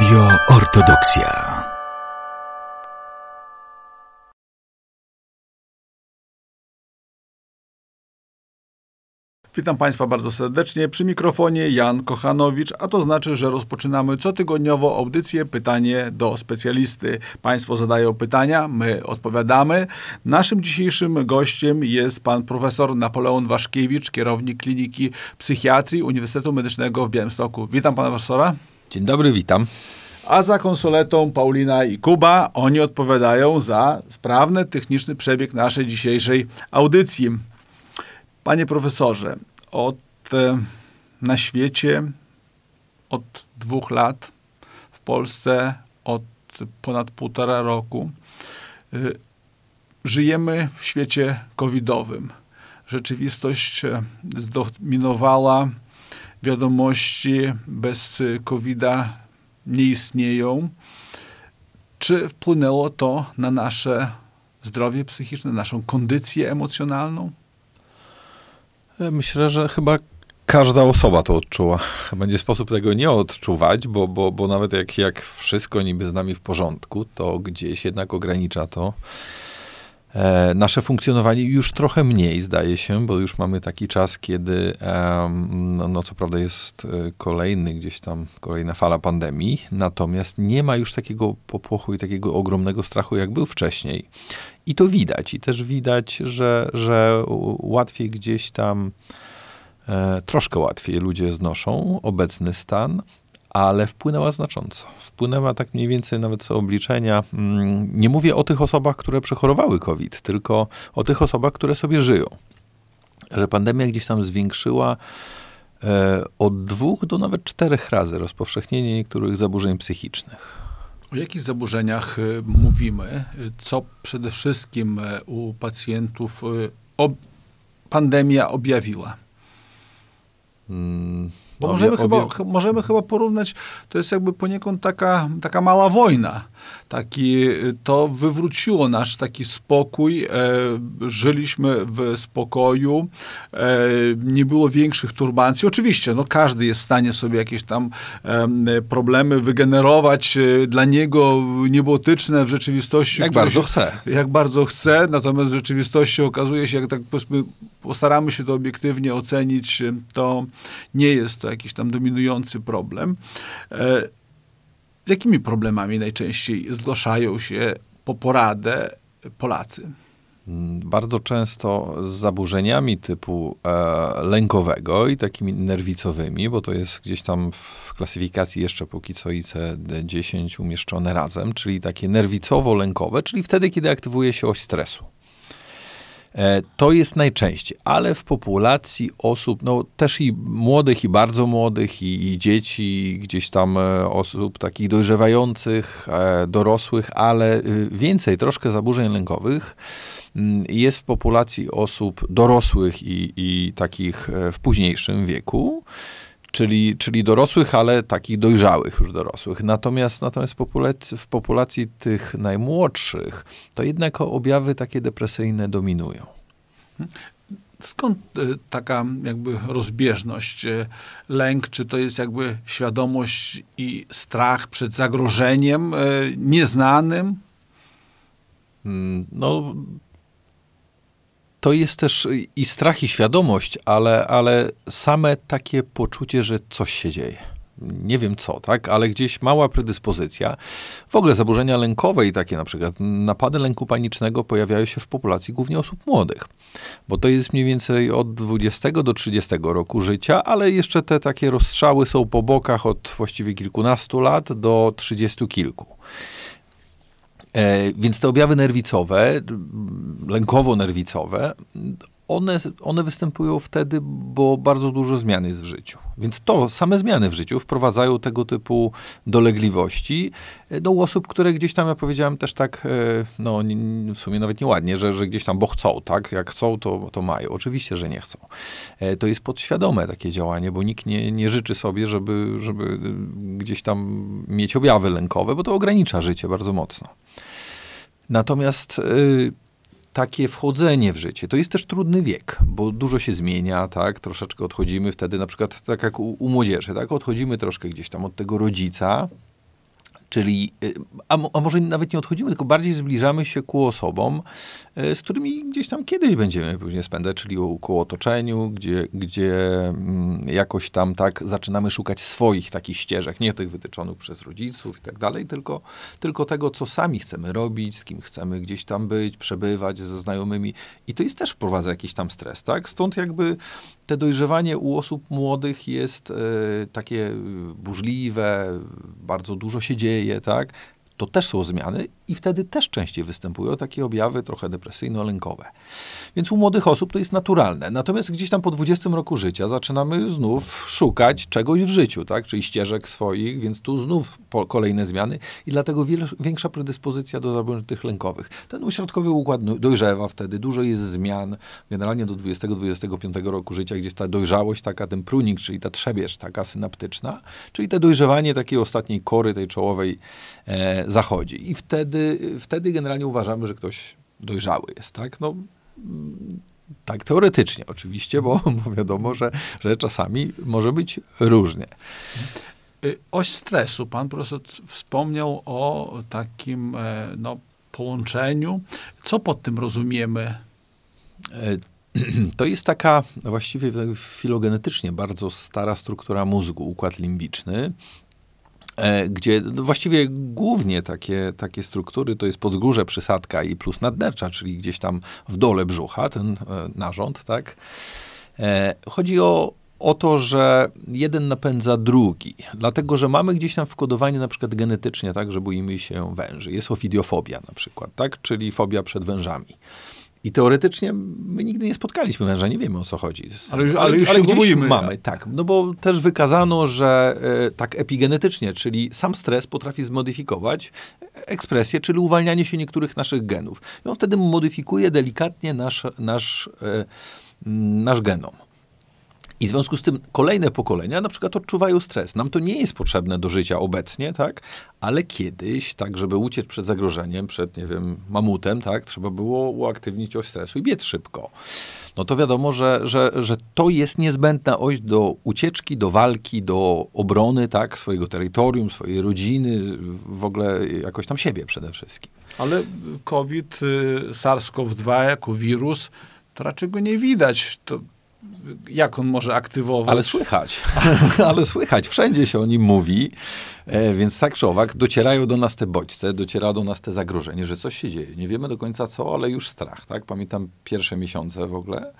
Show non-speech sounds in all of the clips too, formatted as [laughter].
Radio Ortodoksja. Witam Państwa bardzo serdecznie. Przy mikrofonie Jan Kochanowicz, a to znaczy, że rozpoczynamy cotygodniowo audycję Pytanie do specjalisty. Państwo zadają pytania, my odpowiadamy. Naszym dzisiejszym gościem jest pan profesor Napoleon Waszkiewicz, kierownik Kliniki Psychiatrii Uniwersytetu Medycznego w Białymstoku. Witam pana profesora. Dzień dobry, witam. A za konsoletą Paulina i Kuba, oni odpowiadają za sprawny techniczny przebieg naszej dzisiejszej audycji. Panie profesorze, od e, na świecie od dwóch lat, w Polsce od ponad półtora roku e, żyjemy w świecie covidowym. Rzeczywistość e, zdominowała wiadomości bez y, covid nie istnieją. Czy wpłynęło to na nasze zdrowie psychiczne, naszą kondycję emocjonalną? Myślę, że chyba każda osoba to odczuła. [laughs] Będzie sposób tego nie odczuwać, bo, bo, bo nawet jak, jak wszystko niby z nami w porządku, to gdzieś jednak ogranicza to E, nasze funkcjonowanie już trochę mniej zdaje się, bo już mamy taki czas, kiedy no, no, co prawda jest e, kolejny gdzieś tam, kolejna fala pandemii, natomiast nie ma już takiego popłochu i takiego ogromnego strachu, jak był wcześniej. I to widać. I też widać, że, że łatwiej gdzieś tam, e, troszkę łatwiej ludzie znoszą obecny stan ale wpłynęła znacząco. Wpłynęła tak mniej więcej nawet co obliczenia. Mm, nie mówię o tych osobach, które przechorowały COVID, tylko o tych osobach, które sobie żyją. Że pandemia gdzieś tam zwiększyła e, od dwóch do nawet czterech razy rozpowszechnienie niektórych zaburzeń psychicznych. O jakich zaburzeniach e, mówimy? Co przede wszystkim e, u pacjentów e, ob pandemia objawiła? Hmm bo obie, możemy, obie... Chyba, możemy chyba porównać, to jest jakby poniekąd taka, taka mała wojna taki, to wywróciło nasz taki spokój. E, żyliśmy w spokoju, e, nie było większych turbancji. Oczywiście, no każdy jest w stanie sobie jakieś tam problemy wygenerować e, dla niego niebotyczne w rzeczywistości. Jak bardzo się, chce. Jak bardzo chce, natomiast w rzeczywistości okazuje się, jak tak powiedzmy, postaramy się to obiektywnie ocenić, to nie jest to jakiś tam dominujący problem. Z jakimi problemami najczęściej zgłaszają się po poradę Polacy? Bardzo często z zaburzeniami typu e, lękowego i takimi nerwicowymi, bo to jest gdzieś tam w klasyfikacji jeszcze póki co ICD-10 umieszczone razem, czyli takie nerwicowo-lękowe, czyli wtedy, kiedy aktywuje się oś stresu. E, to jest najczęściej, ale w populacji osób, no też i młodych, i bardzo młodych, i, i dzieci, gdzieś tam e, osób takich dojrzewających, e, dorosłych, ale y, więcej troszkę zaburzeń lękowych mm, jest w populacji osób dorosłych i, i takich w późniejszym wieku czyli, czyli dorosłych, ale takich dojrzałych już dorosłych. Natomiast, natomiast w populacji tych najmłodszych to jednak objawy takie depresyjne dominują. Skąd e, taka jakby rozbieżność? E, lęk, czy to jest jakby świadomość i strach przed zagrożeniem e, nieznanym? Mm, no, to jest też i strach, i świadomość, ale, ale same takie poczucie, że coś się dzieje. Nie wiem co, tak, ale gdzieś mała predyspozycja. W ogóle zaburzenia lękowe i takie na przykład napady lęku panicznego pojawiają się w populacji głównie osób młodych, bo to jest mniej więcej od 20 do 30 roku życia, ale jeszcze te takie rozstrzały są po bokach od właściwie kilkunastu lat do trzydziestu kilku. E, więc te objawy nerwicowe, lękowo-nerwicowe, one, one występują wtedy, bo bardzo dużo zmian jest w życiu. Więc to, same zmiany w życiu wprowadzają tego typu dolegliwości e, do osób, które gdzieś tam, ja powiedziałem też tak, e, no w sumie nawet nieładnie, że, że gdzieś tam, bo chcą, tak? Jak chcą, to, to mają. Oczywiście, że nie chcą. E, to jest podświadome takie działanie, bo nikt nie, nie życzy sobie, żeby, żeby gdzieś tam mieć objawy lękowe, bo to ogranicza życie bardzo mocno. Natomiast takie wchodzenie w życie. To jest też trudny wiek, bo dużo się zmienia, tak? Troszeczkę odchodzimy wtedy, na przykład tak jak u, u młodzieży, tak? Odchodzimy troszkę gdzieś tam od tego rodzica, Czyli, y, a, a, może nawet nie odchodzimy, tylko bardziej zbliżamy się ku osobom, y, z którymi gdzieś tam kiedyś będziemy później spędzać, czyli ku otoczeniu, gdzie, gdzie mm, jakoś tam tak zaczynamy szukać swoich takich ścieżek, nie tych wytyczonych przez rodziców i tak dalej, tylko, tylko tego, co sami chcemy robić, z kim chcemy gdzieś tam być, przebywać ze znajomymi. I to jest też wprowadza jakiś tam stres, tak? Stąd jakby te dojrzewanie u osób młodych jest e, takie burzliwe, bardzo dużo się dzieje, tak? To też są zmiany i wtedy też częściej występują takie objawy trochę depresyjno-lękowe. Więc u młodych osób to jest naturalne. Natomiast gdzieś tam po 20 roku życia zaczynamy znów szukać czegoś w życiu, tak? czyli ścieżek swoich, więc tu znów kolejne zmiany i dlatego większa predyspozycja do zaburzeń tych lękowych. Ten uśrodkowy układ dojrzewa wtedy, dużo jest zmian. Generalnie do 20-25 roku życia, gdzieś ta dojrzałość taka, ten prunik, czyli ta trzebież taka synaptyczna, czyli to dojrzewanie takiej ostatniej kory, tej czołowej e, zachodzi. I wtedy wtedy, wtedy generalnie uważamy, że ktoś dojrzały jest, tak? No, mm, tak teoretycznie oczywiście, bo, [laughs] bo wiadomo, że, że czasami może być różnie. Y, oś stresu. Pan profesor wspomniał o takim e, no, połączeniu. Co pod tym rozumiemy? E, [clears throat] to jest taka właściwie filogenetycznie bardzo stara struktura mózgu, układ limbiczny. E, gdzie właściwie głównie takie, takie struktury to jest podgórze przysadka i plus nadnercza, czyli gdzieś tam w dole brzucha, ten e, narząd, tak? E, chodzi o o to, że jeden napędza drugi. Dlatego, że mamy gdzieś tam wkodowanie na przykład genetycznie, tak, że boimy się węży. Jest ofidiofobia na przykład, tak, czyli fobia przed wężami. I teoretycznie my nigdy nie spotkaliśmy męża, nie wiemy o co chodzi. Ale już, ale, ale już ale się boimy. Mamy, tak. tak. No bo też wykazano, że e, tak epigenetycznie, czyli sam stres potrafi zmodyfikować ekspresję, czyli uwalnianie się niektórych naszych genów. I on wtedy modyfikuje delikatnie nasz, nasz, e, nasz genom. I w związku z tym kolejne pokolenia na przykład odczuwają stres. Nam to nie jest potrzebne do życia obecnie, tak? Ale kiedyś, tak, żeby uciec przed zagrożeniem, przed, nie wiem, mamutem, tak? Trzeba było uaktywnić oś stresu i biec szybko. No to wiadomo, że, że, że to jest niezbędna oś do ucieczki, do walki, do obrony, tak? Swojego terytorium, swojej rodziny, w ogóle jakoś tam siebie przede wszystkim. Ale COVID, y, SARS-CoV-2 jako wirus, to raczej go nie widać. To jak on może aktywować. Ale słychać, [laughs] ale słychać, wszędzie się o nim mówi, e, więc tak czy owak docierają do nas te bodźce, dociera do nas te zagrożenie, że coś się dzieje. Nie wiemy do końca co, ale już strach, tak? Pamiętam pierwsze miesiące w ogóle m,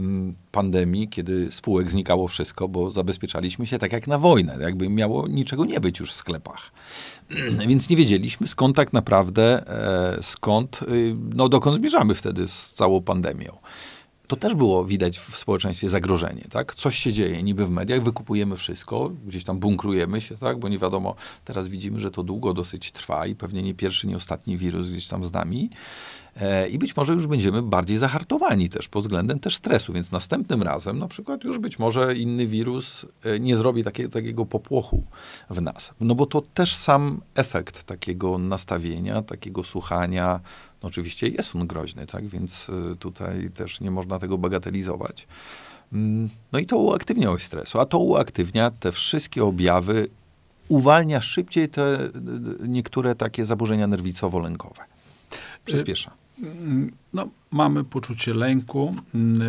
mm, pandemii, kiedy spółek znikało wszystko, bo zabezpieczaliśmy się tak jak na wojnę, jakby miało niczego nie być już w sklepach. [clears throat] więc nie wiedzieliśmy skąd tak naprawdę, e, skąd, e, no dokąd zmierzamy wtedy z całą pandemią to też było widać w społeczeństwie zagrożenie, tak? Coś się dzieje, niby w mediach, wykupujemy wszystko, gdzieś tam bunkrujemy się, tak? Bo nie wiadomo, teraz widzimy, że to długo dosyć trwa i pewnie nie pierwszy, nie ostatni wirus gdzieś tam z nami. E, I być może już będziemy bardziej zahartowani też pod względem też stresu, więc następnym razem na przykład już być może inny wirus e, nie zrobi takiego popłochu w nas. No bo to też sam efekt takiego nastawienia, takiego słuchania, no oczywiście jest on groźny, tak, więc e, tutaj też nie można tego bagatelizować. Mm, no i to uaktywnia oś stresu, a to uaktywnia te wszystkie objawy, uwalnia szybciej te niektóre takie zaburzenia nerwicowo-lękowe przyspiesza. Mm, no, mamy poczucie lęku, mm,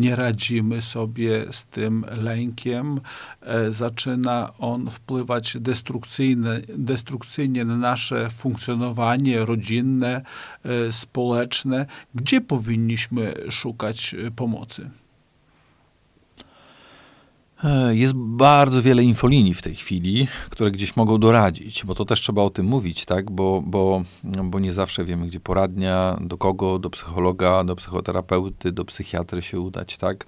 nie radzimy sobie z tym lękiem, e, zaczyna on wpływać destrukcyjnie na nasze funkcjonowanie rodzinne, e, społeczne, gdzie powinniśmy szukać e, pomocy. E, jest bardzo wiele infolinii w tej chwili, które gdzieś mogą doradzić, bo to też trzeba o tym mówić, tak? Bo, bo, bo nie zawsze wiemy, gdzie poradnia, do kogo, do psychologa, do psychoterapeuty, do psychiatry się udać, tak?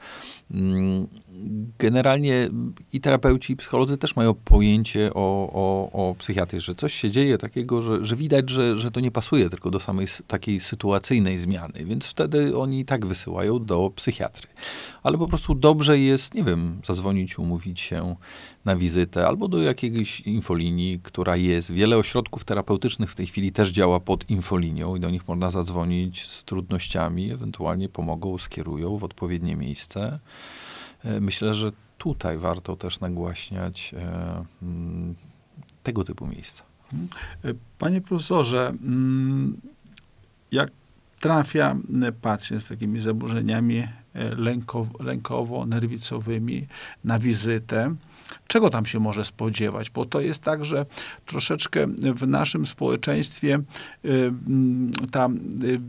Generalnie i terapeuci, i psycholodzy też mają pojęcie o, o, o psychiatrii, że coś się dzieje takiego, że, że widać, że, że to nie pasuje tylko do samej takiej sytuacyjnej zmiany, więc wtedy oni tak wysyłają do psychiatry. Ale po prostu dobrze jest, nie wiem, zadzwonić, umówić się, na wizytę albo do jakiejś infolinii, która jest. Wiele ośrodków terapeutycznych w tej chwili też działa pod infolinią i do nich można zadzwonić z trudnościami, ewentualnie pomogą, skierują w odpowiednie miejsce. E, myślę, że tutaj warto też nagłaśniać e, mm, tego typu miejsca. E, panie profesorze, mm, jak trafia pacjent z takimi zaburzeniami lękowo-nerwicowymi na wizytę, czego tam się może spodziewać, bo to jest tak, że troszeczkę w naszym społeczeństwie y, mm, ta y,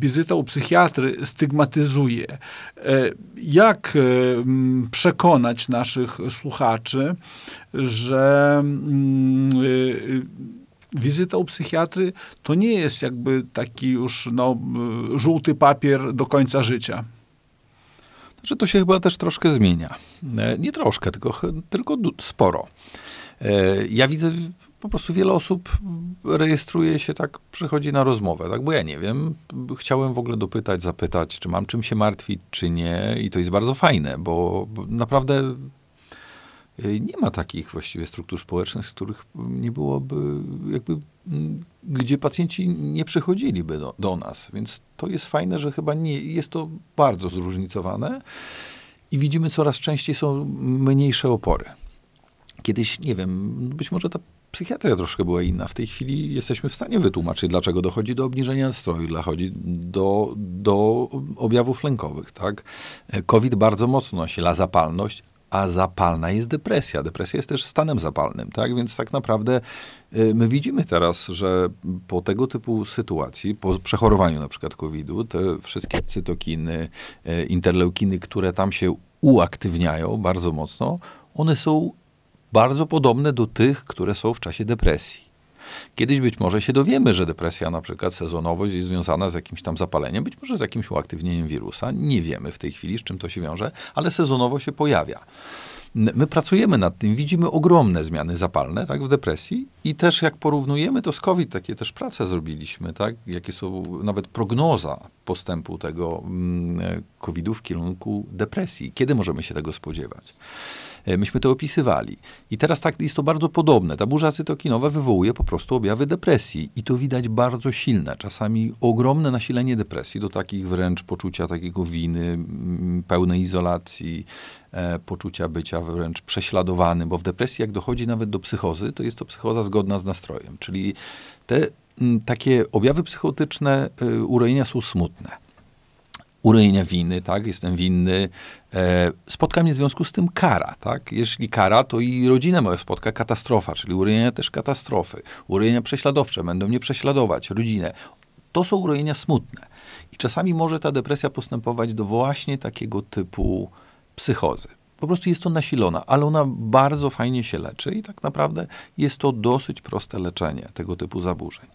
wizyta u psychiatry stygmatyzuje. E, jak y, mm, przekonać naszych słuchaczy, że mm, wizyta u psychiatry to nie jest jakby taki już no, żółty papier do końca życia? że to się chyba też troszkę zmienia. E, nie troszkę, tylko, tylko sporo. E, ja widzę po prostu wiele osób rejestruje się tak, przychodzi na rozmowę, tak, bo ja nie wiem, chciałem w ogóle dopytać, zapytać, czy mam czym się martwić, czy nie i to jest bardzo fajne, bo naprawdę Y, nie ma takich właściwie struktur społecznych, z których nie byłoby jakby, gdzie pacjenci nie przychodziliby do, do nas. Więc to jest fajne, że chyba nie, jest to bardzo zróżnicowane i widzimy coraz częściej są mniejsze opory. Kiedyś, nie wiem, być może ta psychiatria troszkę była inna. W tej chwili jesteśmy w stanie wytłumaczyć, dlaczego dochodzi do obniżenia nastroju, dochodzi do, do objawów lękowych, tak? E, COVID bardzo mocno nasila zapalność, a zapalna jest depresja. Depresja jest też stanem zapalnym, tak? Więc tak naprawdę y, my widzimy teraz, że po tego typu sytuacji, po przechorowaniu na przykład COVID-u, te wszystkie cytokiny, y, interleukiny, które tam się uaktywniają bardzo mocno, one są bardzo podobne do tych, które są w czasie depresji. Kiedyś być może się dowiemy, że depresja na przykład sezonowość jest związana z jakimś tam zapaleniem, być może z jakimś uaktywnieniem wirusa. Nie wiemy w tej chwili, z czym to się wiąże, ale sezonowo się pojawia. My pracujemy nad tym, widzimy ogromne zmiany zapalne tak, w depresji i też jak porównujemy to z COVID, takie też prace zrobiliśmy, tak, jakie są nawet prognoza postępu tego mm, e, COVID-u w kierunku depresji, kiedy możemy się tego spodziewać. E, myśmy to opisywali. I teraz tak jest to bardzo podobne. Ta burza cytokinowa wywołuje po prostu objawy depresji i to widać bardzo silne, czasami ogromne nasilenie depresji do takich wręcz poczucia takiego winy, pełnej izolacji, e, poczucia bycia wręcz prześladowanym, bo w depresji jak dochodzi nawet do psychozy, to jest to psychoza zgodna z nastrojem, czyli te takie objawy psychotyczne y, urojenia są smutne urojenia winy, tak, jestem winny, e, spotka mnie w związku z tym kara, tak, jeśli kara, to i rodzinę moją spotka katastrofa, czyli urojenia też katastrofy, urojenia prześladowcze, będą mnie prześladować, rodzinę. To są urojenia smutne. I czasami może ta depresja postępować do właśnie takiego typu psychozy po prostu jest to nasilona, ale ona bardzo fajnie się leczy i tak naprawdę jest to dosyć proste leczenie tego typu zaburzeń.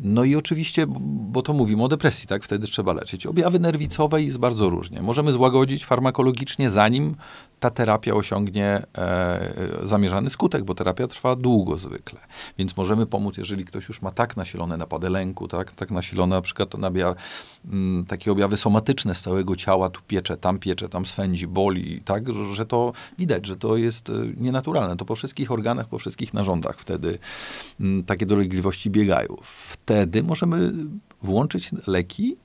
No i oczywiście, bo to mówimy o depresji, tak? Wtedy trzeba leczyć. Objawy nerwicowe jest bardzo różnie. Możemy złagodzić farmakologicznie, zanim ta terapia osiągnie e, e, zamierzany skutek, bo terapia trwa długo zwykle. Więc możemy pomóc, jeżeli ktoś już ma tak nasilone napady lęku, tak, tak nasilone na przykład to m, mm, takie objawy somatyczne z całego ciała, tu piecze, tam piecze, tam swędzi, boli, tak, że to widać, że to jest e, nienaturalne. To po wszystkich organach, po wszystkich narządach wtedy mm, takie dolegliwości biegają. Wtedy możemy włączyć leki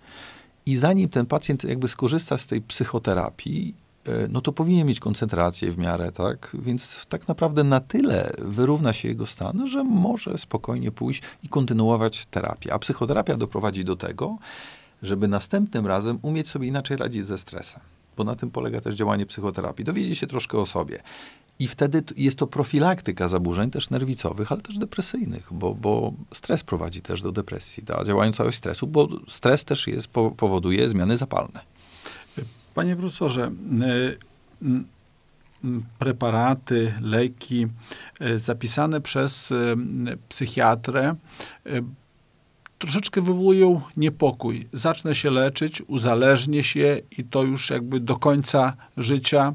i zanim ten pacjent jakby skorzysta z tej psychoterapii, e, no to powinien mieć koncentrację w miarę, tak? Więc tak naprawdę na tyle wyrówna się jego stan, że może spokojnie pójść i kontynuować terapię. A psychoterapia doprowadzi do tego, żeby następnym razem umieć sobie inaczej radzić ze stresem bo na tym polega też działanie psychoterapii. Dowiedzieć się troszkę o sobie. I wtedy jest to profilaktyka zaburzeń też nerwicowych, ale też depresyjnych, bo, bo stres prowadzi też do depresji, ta działająca oś stresu, bo stres też jest, powoduje zmiany zapalne. Panie profesorze, y, y, preparaty, leki y, zapisane przez psychiatrę troszeczkę wywołują niepokój. Zacznę się leczyć, uzależnię się i to już jakby do końca życia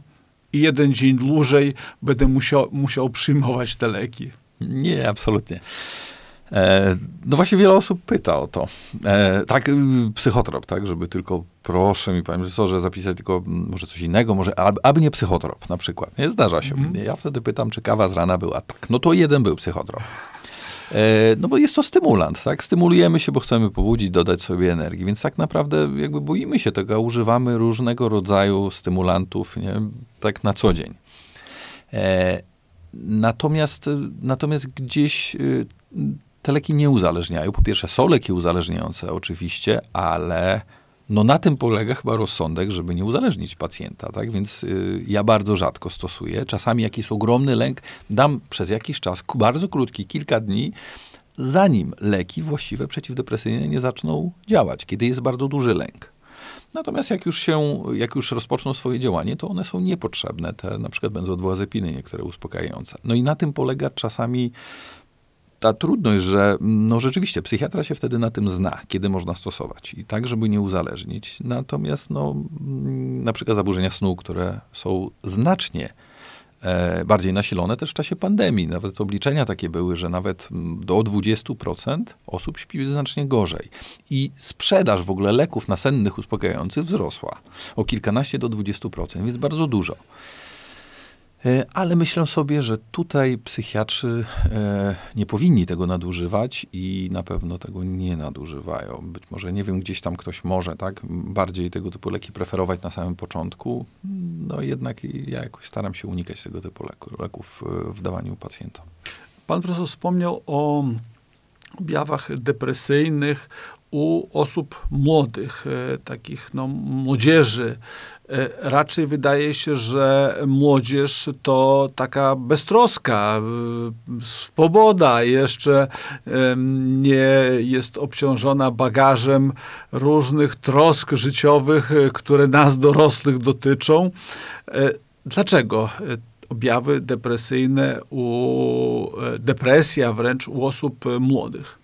i jeden dzień dłużej będę musiał, musiał przyjmować te leki. Nie, absolutnie. E, no właśnie wiele osób pyta o to. E, tak, y, psychotrop, tak, żeby tylko, proszę mi panie profesorze, zapisać tylko mm, może coś innego, może, aby nie psychotrop na przykład. Nie, zdarza się. Mm Ja wtedy pytam, czy kawa z rana była tak. No to jeden był psychotrop. E, no bo jest to stymulant, tak? Stymulujemy się, bo chcemy pobudzić, dodać sobie energii, więc tak naprawdę jakby boimy się tego, a używamy różnego rodzaju stymulantów, nie? Tak na co dzień. E, natomiast, natomiast gdzieś y, te leki nie uzależniają. Po pierwsze, są leki uzależniające oczywiście, ale no na tym polega chyba rozsądek, żeby nie uzależnić pacjenta, tak? Więc y, ja bardzo rzadko stosuję. Czasami jak jest ogromny lęk, dam przez jakiś czas, bardzo krótki, kilka dni, zanim leki właściwe przeciwdepresyjne nie zaczną działać, kiedy jest bardzo duży lęk. Natomiast jak już się, jak już rozpoczną swoje działanie, to one są niepotrzebne, te na przykład benzodiazepiny niektóre uspokajające. No i na tym polega czasami ta trudność, że no rzeczywiście psychiatra się wtedy na tym zna, kiedy można stosować i tak, żeby nie uzależnić. Natomiast no, na przykład zaburzenia snu, które są znacznie e, bardziej nasilone też w czasie pandemii. Nawet obliczenia takie były, że nawet do 20% osób śpi znacznie gorzej. I sprzedaż w ogóle leków nasennych uspokajających wzrosła o kilkanaście do 20%, więc bardzo dużo. E, ale myślę sobie, że tutaj psychiatrzy e, nie powinni tego nadużywać i na pewno tego nie nadużywają. Być może, nie wiem, gdzieś tam ktoś może tak bardziej tego typu leki preferować na samym początku. No jednak ja jakoś staram się unikać tego typu leków e, w dawaniu pacjentom. Pan profesor wspomniał o objawach depresyjnych, u osób młodych, e, takich no, młodzieży, e, raczej wydaje się, że młodzież to taka beztroska, e, swoboda, jeszcze nie jest obciążona bagażem różnych trosk życiowych, które nas dorosłych dotyczą. Dlaczego objawy depresyjne, u, depresja wręcz u osób młodych?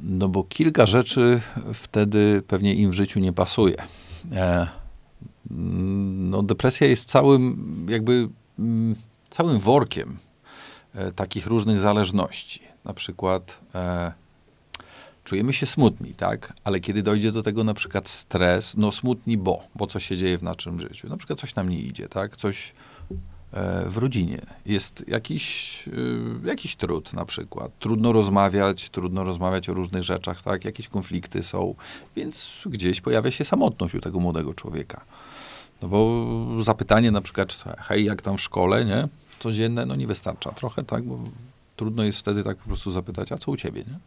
No bo kilka rzeczy wtedy pewnie im w życiu nie pasuje. E, no depresja jest całym jakby mm, całym workiem e, takich różnych zależności. Na przykład e, czujemy się smutni, tak? Ale kiedy dojdzie do tego na przykład stres, no smutni, bo, bo co się dzieje w naszym życiu. Na przykład coś nam nie idzie, tak? Coś E, w rodzinie. Jest jakiś, e, jakiś trud na przykład. Trudno rozmawiać, trudno rozmawiać o różnych rzeczach, tak? Jakieś konflikty są, więc gdzieś pojawia się samotność u tego młodego człowieka. No bo zapytanie na przykład, hej, jak tam w szkole, nie? Codzienne, no nie wystarcza trochę, tak? Bo trudno jest wtedy tak po prostu zapytać, a co u ciebie, nie?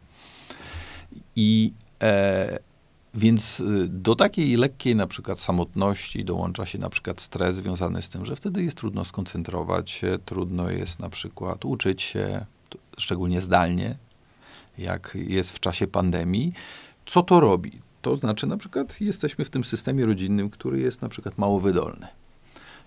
I e, więc y, do takiej lekkiej na przykład samotności dołącza się na przykład stres związany z tym, że wtedy jest trudno skoncentrować się, trudno jest na przykład uczyć się, szczególnie zdalnie, jak jest w czasie pandemii. Co to robi? To znaczy na przykład jesteśmy w tym systemie rodzinnym, który jest na przykład mało wydolny,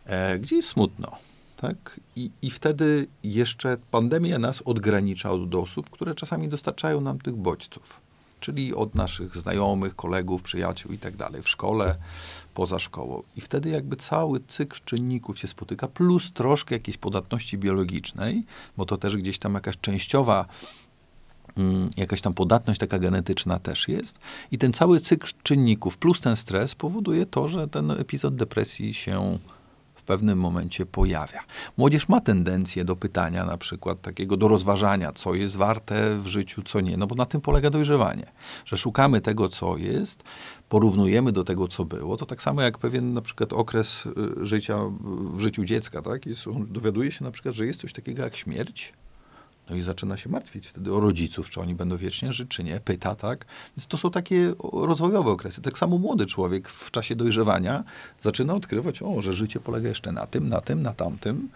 e, gdzie jest smutno. Tak? I, I wtedy jeszcze pandemia nas odgranicza od osób, które czasami dostarczają nam tych bodźców czyli od naszych znajomych, kolegów, przyjaciół i tak dalej, w szkole, poza szkołą. I wtedy jakby cały cykl czynników się spotyka, plus troszkę jakiejś podatności biologicznej, bo to też gdzieś tam jakaś częściowa mm, jakaś tam podatność taka genetyczna też jest. I ten cały cykl czynników plus ten stres powoduje to, że ten epizod depresji się w pewnym momencie pojawia. Młodzież ma tendencję do pytania, na przykład takiego do rozważania, co jest warte w życiu, co nie, no bo na tym polega dojrzewanie, że szukamy tego, co jest, porównujemy do tego, co było. To tak samo jak pewien na przykład okres y, życia w życiu dziecka, tak? Jest, on dowiaduje się na przykład, że jest coś takiego jak śmierć, no i zaczyna się martwić wtedy o rodziców, czy oni będą wiecznie żyć, czy nie, pyta, tak? Więc to są takie rozwojowe okresy. Tak samo młody człowiek w czasie dojrzewania zaczyna odkrywać, o, że życie polega jeszcze na tym, na tym, na tamtym.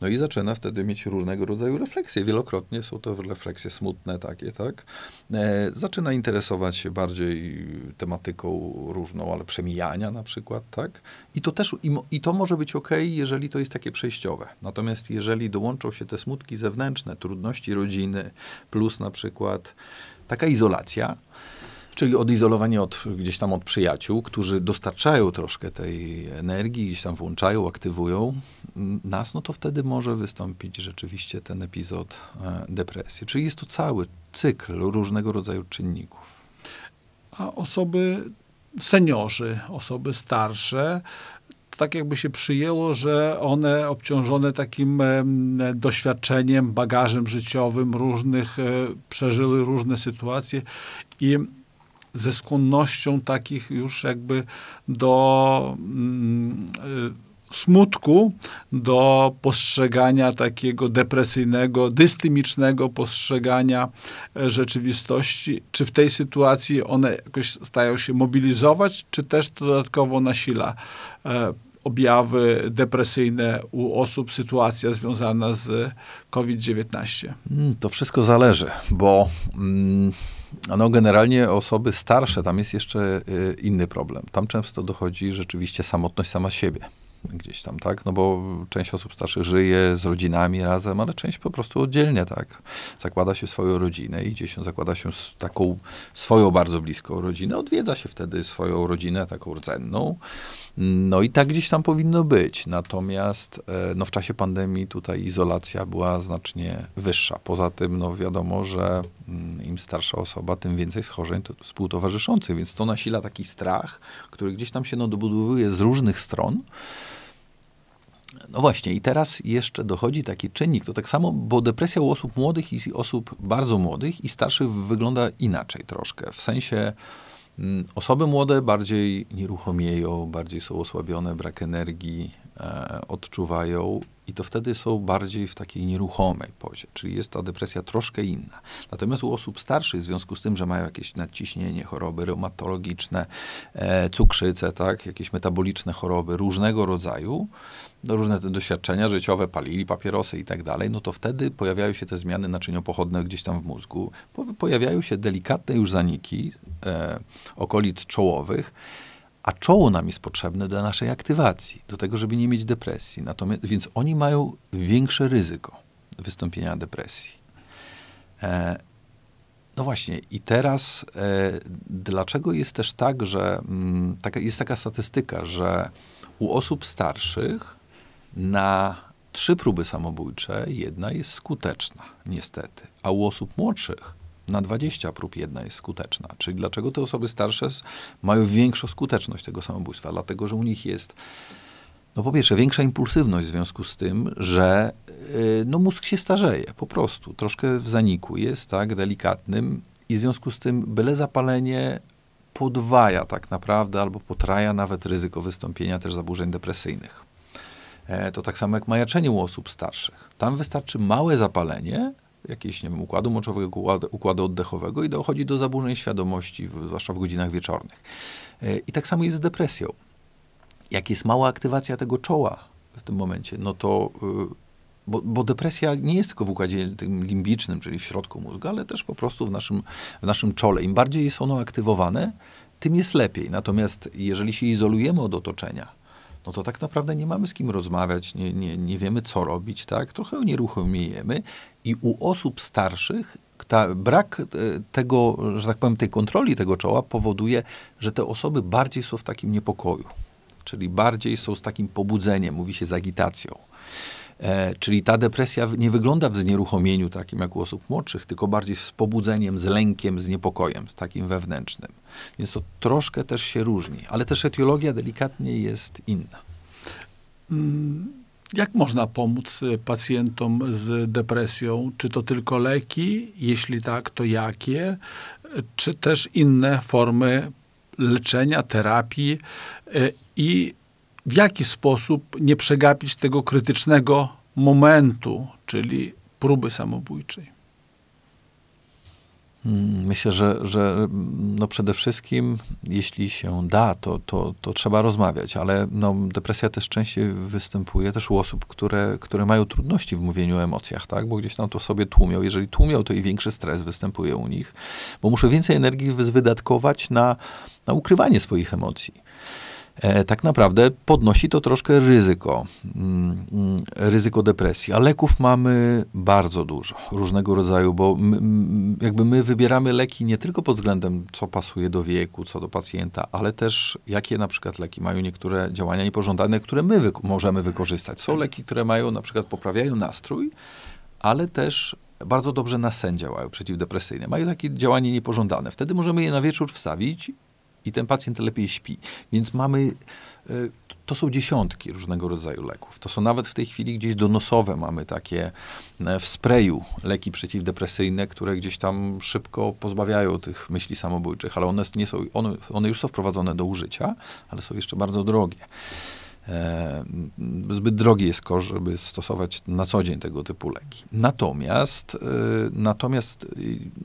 No i zaczyna wtedy mieć różnego rodzaju refleksje. Wielokrotnie są to refleksje smutne takie, tak? E, zaczyna interesować się bardziej tematyką różną, ale przemijania na przykład, tak? I to też, i, i to może być ok, jeżeli to jest takie przejściowe. Natomiast jeżeli dołączą się te smutki zewnętrzne, trudności rodziny, plus na przykład taka izolacja, Czyli odizolowanie od, gdzieś tam od przyjaciół, którzy dostarczają troszkę tej energii, gdzieś tam włączają, aktywują nas, no to wtedy może wystąpić rzeczywiście ten epizod e, depresji. Czyli jest to cały cykl różnego rodzaju czynników. A osoby, seniorzy, osoby starsze, tak jakby się przyjęło, że one obciążone takim doświadczeniem, bagażem życiowym różnych, e, przeżyły różne sytuacje i ze skłonnością takich już jakby do mm, y, smutku, do postrzegania takiego depresyjnego, dystymicznego postrzegania e, rzeczywistości. Czy w tej sytuacji one jakoś stają się mobilizować, czy też dodatkowo nasila e, objawy depresyjne u osób, sytuacja związana z COVID-19? Mm, to wszystko zależy, bo. Mm no generalnie osoby starsze, tam jest jeszcze y, inny problem. Tam często dochodzi rzeczywiście samotność sama siebie gdzieś tam, tak? No bo część osób starszych żyje z rodzinami razem, ale część po prostu oddzielnie, tak? Zakłada się swoją rodzinę i gdzieś się zakłada się taką swoją bardzo bliską rodzinę, odwiedza się wtedy swoją rodzinę taką rdzenną, no i tak gdzieś tam powinno być. Natomiast e, no, w czasie pandemii tutaj izolacja była znacznie wyższa. Poza tym, no wiadomo, że mm, im starsza osoba, tym więcej schorzeń współtowarzyszących, więc to nasila taki strach, który gdzieś tam się no, dobudowuje z różnych stron. No właśnie, i teraz jeszcze dochodzi taki czynnik, to tak samo, bo depresja u osób młodych i osób bardzo młodych i starszych wygląda inaczej troszkę. W sensie Mm, osoby młode bardziej nieruchomieją, bardziej są osłabione, brak energii, E, odczuwają i to wtedy są bardziej w takiej nieruchomej pozie, czyli jest ta depresja troszkę inna. Natomiast u osób starszych, w związku z tym, że mają jakieś nadciśnienie, choroby reumatologiczne, e, cukrzycę, tak, jakieś metaboliczne choroby różnego rodzaju, no, różne te doświadczenia życiowe, palili papierosy i tak dalej, no to wtedy pojawiają się te zmiany naczyniopochodne gdzieś tam w mózgu, pojawiają się delikatne już zaniki e, okolic czołowych, a czoło nam jest potrzebne do naszej aktywacji, do tego, żeby nie mieć depresji. Natomiast, więc oni mają większe ryzyko wystąpienia depresji. E, no właśnie, i teraz e, dlaczego jest też tak, że m, mm, taka, jest taka statystyka, że u osób starszych na trzy próby samobójcze jedna jest skuteczna, niestety, a u osób młodszych na 20 prób jedna jest skuteczna. Czyli dlaczego te osoby starsze mają większą skuteczność tego samobójstwa? Dlatego, że u nich jest no po pierwsze, większa impulsywność w związku z tym, że yy, no mózg się starzeje, po prostu, troszkę w zaniku jest, tak, delikatnym i w związku z tym byle zapalenie podwaja tak naprawdę albo potraja nawet ryzyko wystąpienia też zaburzeń depresyjnych. E, to tak samo jak majaczenie u osób starszych. Tam wystarczy małe zapalenie, jakiejś, nie wiem, układu moczowego, układu, układu oddechowego i dochodzi do zaburzeń świadomości, zwłaszcza w godzinach wieczornych. E, I tak samo jest z depresją. Jak jest mała aktywacja tego czoła w tym momencie, no to e, bo, bo, depresja nie jest tylko w układzie tym limbicznym, czyli w środku mózgu, ale też po prostu w naszym, w naszym czole. Im bardziej jest ono aktywowane, tym jest lepiej. Natomiast jeżeli się izolujemy od otoczenia, no to tak naprawdę nie mamy z kim rozmawiać, nie, nie, nie wiemy co robić, tak? Trochę unieruchomiejemy i u osób starszych ta, brak e, tego, że tak powiem, tej kontroli tego czoła powoduje, że te osoby bardziej są w takim niepokoju, czyli bardziej są z takim pobudzeniem, mówi się z agitacją. E, czyli ta depresja nie wygląda w znieruchomieniu takim jak u osób młodszych, tylko bardziej z pobudzeniem, z lękiem, z niepokojem, takim wewnętrznym. Więc to troszkę też się różni, ale też etiologia delikatnie jest inna. Mm, jak można pomóc e, pacjentom z depresją? Czy to tylko leki? Jeśli tak, to jakie? E, czy też inne formy leczenia, terapii? E, I w jaki sposób nie przegapić tego krytycznego momentu, czyli próby samobójczej? Hmm, myślę, że, że no przede wszystkim, jeśli się da, to, to, to trzeba rozmawiać, ale no, depresja też częściej występuje też u osób, które, które mają trudności w mówieniu o emocjach, tak? bo gdzieś tam to sobie tłumią. Jeżeli tłumią, to i większy stres występuje u nich, bo muszę więcej energii wydatkować na, na ukrywanie swoich emocji. E, tak naprawdę podnosi to troszkę ryzyko, mm, mm, ryzyko depresji. A leków mamy bardzo dużo, różnego rodzaju, bo my, jakby my wybieramy leki nie tylko pod względem, co pasuje do wieku, co do pacjenta, ale też jakie na przykład leki mają niektóre działania niepożądane, które my wy możemy wykorzystać. Są leki, które mają na przykład poprawiają nastrój, ale też bardzo dobrze na sen działają, przeciwdepresyjne. Mają takie działanie niepożądane. Wtedy możemy je na wieczór wstawić i ten pacjent lepiej śpi. Więc mamy, e, to są dziesiątki różnego rodzaju leków. To są nawet w tej chwili gdzieś donosowe mamy takie e, w sprayu leki przeciwdepresyjne, które gdzieś tam szybko pozbawiają tych myśli samobójczych, ale one nie są, one, one już są wprowadzone do użycia, ale są jeszcze bardzo drogie. E, zbyt drogi jest koszt, żeby stosować na co dzień tego typu leki. Natomiast, e, natomiast e,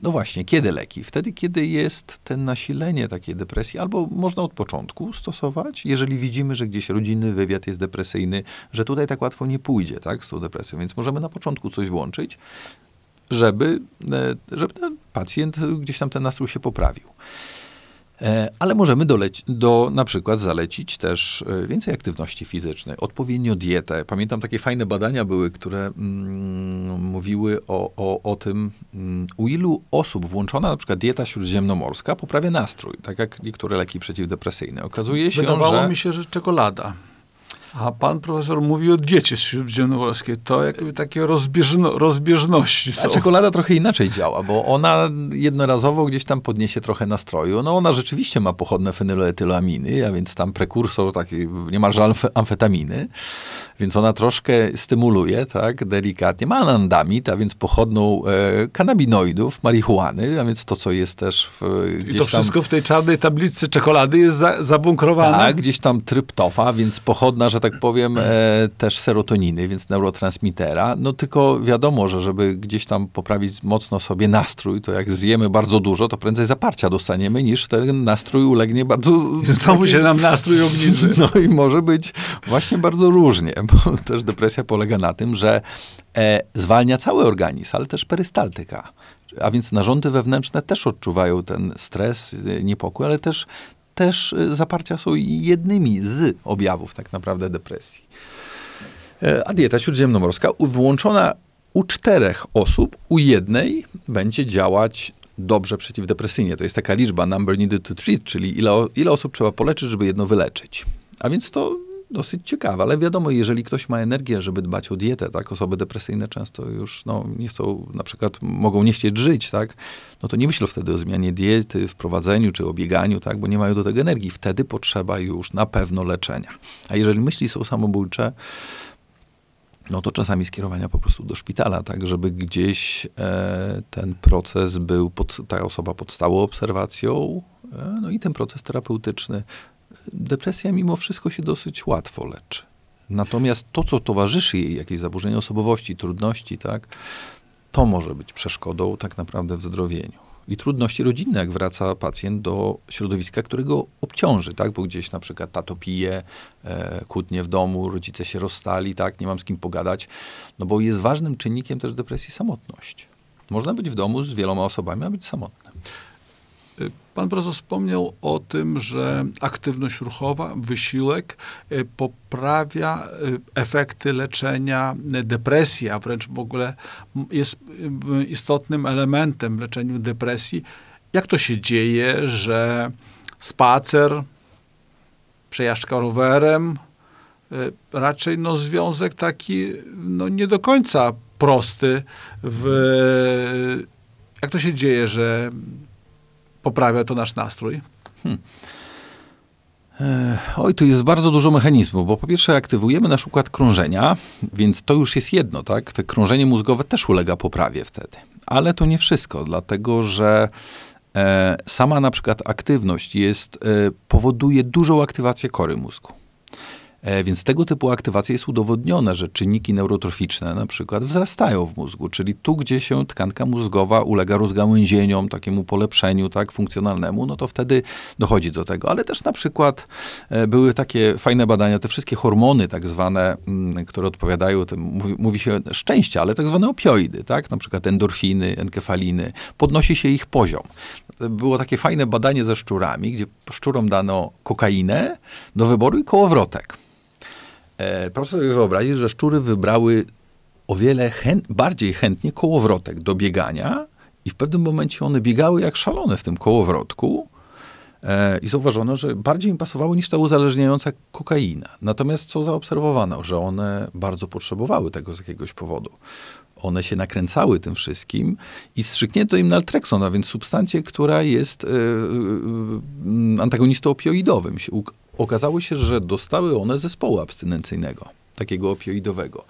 no właśnie, kiedy leki? Wtedy, kiedy jest ten nasilenie takiej depresji, albo można od początku stosować, jeżeli widzimy, że gdzieś rodzinny wywiad jest depresyjny, że tutaj tak łatwo nie pójdzie, tak, z tą depresją, więc możemy na początku coś włączyć, żeby, żeby ten pacjent gdzieś tam ten nastrój się poprawił. E, ale możemy doleć, do, na przykład zalecić też e, więcej aktywności fizycznej, odpowiednio dietę. Pamiętam takie fajne badania były, które mm, mówiły o, o, o tym, mm, u ilu osób włączona na przykład dieta śródziemnomorska poprawia nastrój, tak jak niektóre leki przeciwdepresyjne. Okazuje się, Wydawało że... mi się, że czekolada. A pan profesor mówi o diecie śródziemnomorskiej. To jakby takie rozbieżno, rozbieżności są. A czekolada trochę inaczej działa, bo ona jednorazowo gdzieś tam podniesie trochę nastroju. No ona rzeczywiście ma pochodne fenyloetylaminy, a więc tam prekursor takiej niemalże amfetaminy, więc ona troszkę stymuluje, tak, delikatnie. Ma anandamit, a więc pochodną e, kanabinoidów, marihuany, a więc to, co jest też w, I to wszystko tam, w tej czarnej tablicy czekolady jest za, zabunkrowane? Tak, gdzieś tam tryptofa, więc pochodna, że tak powiem, e, też serotoniny, więc neurotransmitera. No tylko wiadomo, że żeby gdzieś tam poprawić mocno sobie nastrój, to jak zjemy bardzo dużo, to prędzej zaparcia dostaniemy, niż ten nastrój ulegnie bardzo... [laughs] Znowu się nam nastrój obniży. [laughs] No i może być właśnie bardzo różnie, bo [laughs] też depresja polega na tym, że e, zwalnia cały organizm, ale też perystaltyka. A więc narządy wewnętrzne też odczuwają ten stres, niepokój, ale też też y, zaparcia są jednymi z objawów tak naprawdę depresji. E, a dieta śródziemnomorska wyłączona u czterech osób, u jednej będzie działać dobrze przeciwdepresyjnie. To jest taka liczba number needed to treat, czyli ile, ile osób trzeba poleczyć, żeby jedno wyleczyć. A więc to dosyć ciekawe, ale wiadomo, jeżeli ktoś ma energię, żeby dbać o dietę, tak, osoby depresyjne często już no, nie chcą, na przykład mogą nie chcieć żyć, tak, no to nie myślą wtedy o zmianie diety, wprowadzeniu czy obieganiu, tak, bo nie mają do tego energii. Wtedy potrzeba już na pewno leczenia. A jeżeli myśli są samobójcze, no to czasami skierowania po prostu do szpitala, tak, żeby gdzieś e, ten proces był, pod, ta osoba pod stałą obserwacją, e, no i ten proces terapeutyczny depresja mimo wszystko się dosyć łatwo leczy. Natomiast to, co towarzyszy jej, jakieś zaburzenie osobowości, trudności, tak, to może być przeszkodą tak naprawdę w zdrowieniu. I trudności rodzinne, jak wraca pacjent do środowiska, którego obciąży, tak? Bo gdzieś na przykład tato pije, e, kłótnie w domu, rodzice się rozstali, tak? Nie mam z kim pogadać. No bo jest ważnym czynnikiem też depresji samotność. Można być w domu z wieloma osobami, a być samotny. Y, pan profesor wspomniał o tym, że aktywność ruchowa, wysiłek y, poprawia y, efekty leczenia depresji, a wręcz w ogóle jest istotnym elementem w leczeniu depresji. Jak to się dzieje, że spacer, przejażdżka rowerem, raczej no, związek taki no, nie do końca prosty. W, jak to się dzieje, że poprawia to nasz nastrój? Hmm. E, oj, tu jest bardzo dużo mechanizmów, bo po pierwsze aktywujemy nasz układ krążenia, więc to już jest jedno, tak? Te krążenie mózgowe też ulega poprawie wtedy. Ale to nie wszystko, dlatego że e, sama na przykład aktywność jest, e, powoduje dużą aktywację kory mózgu. E, więc tego typu aktywacje jest udowodnione, że czynniki neurotroficzne na przykład wzrastają w mózgu, czyli tu, gdzie się tkanka mózgowa ulega rozgałęzieniom, takiemu polepszeniu tak, funkcjonalnemu, no to wtedy dochodzi do tego. Ale też na przykład e, były takie fajne badania, te wszystkie hormony tak zwane, mm, które odpowiadają tym, mówi, mówi się szczęście, ale tak zwane opioidy, tak, na przykład endorfiny, enkefaliny, podnosi się ich poziom. Było takie fajne badanie ze szczurami, gdzie szczurom dano kokainę do wyboru i kołowrotek. E, proszę sobie wyobrazić, że szczury wybrały o wiele bardziej chętnie kołowrotek do biegania i w pewnym momencie one biegały jak szalone w tym kołowrotku e, i zauważono, że bardziej im pasowały niż ta uzależniająca kokaina. Natomiast co zaobserwowano, że one bardzo potrzebowały tego z jakiegoś powodu. One się nakręcały tym wszystkim i strzyknięto im naltrekson, a więc substancję, która jest y, antagonistą opioidowym. Się okazało się, że dostały one zespołu abstynencyjnego, takiego opioidowego.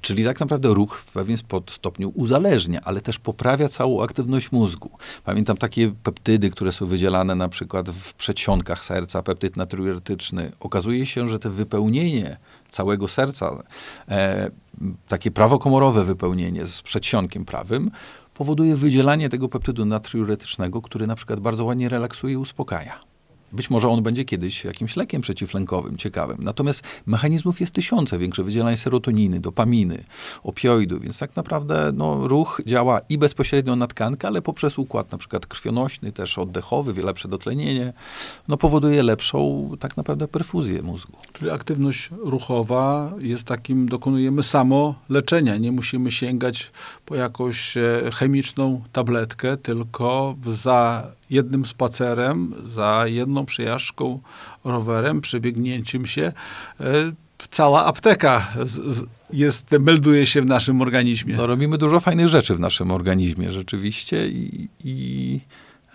Czyli tak naprawdę ruch w pewien stopniu uzależnia, ale też poprawia całą aktywność mózgu. Pamiętam takie peptydy, które są wydzielane na przykład w przedsionkach serca, peptyd natriuretyczny. Okazuje się, że to wypełnienie całego serca, e, takie prawokomorowe wypełnienie z przedsionkiem prawym, powoduje wydzielanie tego peptydu natriuretycznego, który na przykład bardzo ładnie relaksuje i uspokaja. Być może on będzie kiedyś jakimś lekiem przeciwlękowym, ciekawym. Natomiast mechanizmów jest tysiące, większe wydzielanie serotoniny, dopaminy, opioidów, więc tak naprawdę no, ruch działa i bezpośrednio na tkankę, ale poprzez układ na przykład krwionośny, też oddechowy, wiele przedotlenienie, no, powoduje lepszą tak naprawdę perfuzję mózgu. Czyli aktywność ruchowa jest takim, dokonujemy samo leczenia, nie musimy sięgać po jakąś e, chemiczną tabletkę, tylko za jednym spacerem, za jedną przejażdżką rowerem, przebiegnięciem się, e, cała apteka jest, melduje się w naszym organizmie. No, robimy dużo fajnych rzeczy w naszym organizmie rzeczywiście i, i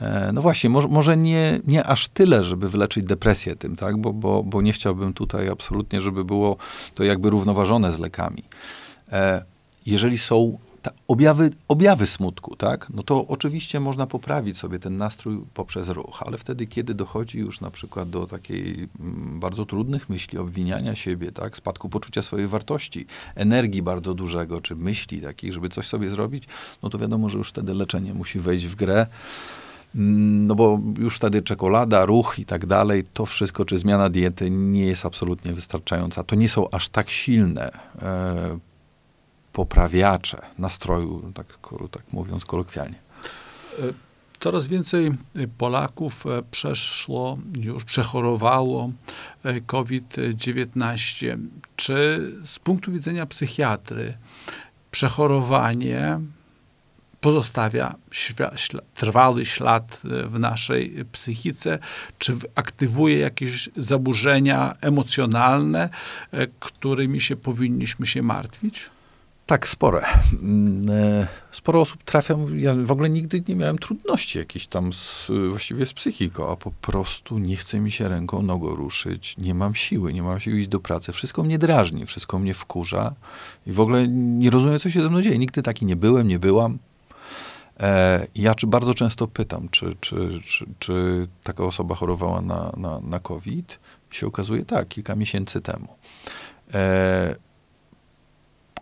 e, no właśnie, może, może nie, nie aż tyle, żeby wyleczyć depresję tym, tak? Bo, bo, bo nie chciałbym tutaj absolutnie, żeby było to jakby równoważone z lekami. E, jeżeli są ta objawy, objawy smutku, tak? No to oczywiście można poprawić sobie ten nastrój poprzez ruch, ale wtedy, kiedy dochodzi już na przykład do takiej mm, bardzo trudnych myśli, obwiniania siebie, tak? Spadku poczucia swojej wartości, energii bardzo dużego, czy myśli takich, żeby coś sobie zrobić, no to wiadomo, że już wtedy leczenie musi wejść w grę mm, no bo już wtedy czekolada, ruch i tak dalej, to wszystko, czy zmiana diety nie jest absolutnie wystarczająca. To nie są aż tak silne e, poprawiacze nastroju, tak, tak mówiąc kolokwialnie. E, coraz więcej e, Polaków e, przeszło, już przechorowało COVID-19. Czy z punktu widzenia psychiatry przechorowanie pozostawia śla trwały ślad w naszej psychice, czy aktywuje jakieś zaburzenia emocjonalne, którymi się powinniśmy się martwić? Tak, spore. Mm, e, sporo osób trafia, ja w ogóle nigdy nie miałem trudności jakiejś tam z, właściwie z psychiką, a po prostu nie chce mi się ręką, nogą ruszyć, nie mam siły, nie mam siły iść do pracy, wszystko mnie drażni, wszystko mnie wkurza i w ogóle nie rozumiem, co się ze mną dzieje. Nigdy taki nie byłem, nie byłam. E, ja czy bardzo często pytam, czy, czy, czy, czy taka osoba chorowała na, na, na COVID. I się okazuje tak, kilka miesięcy temu. E,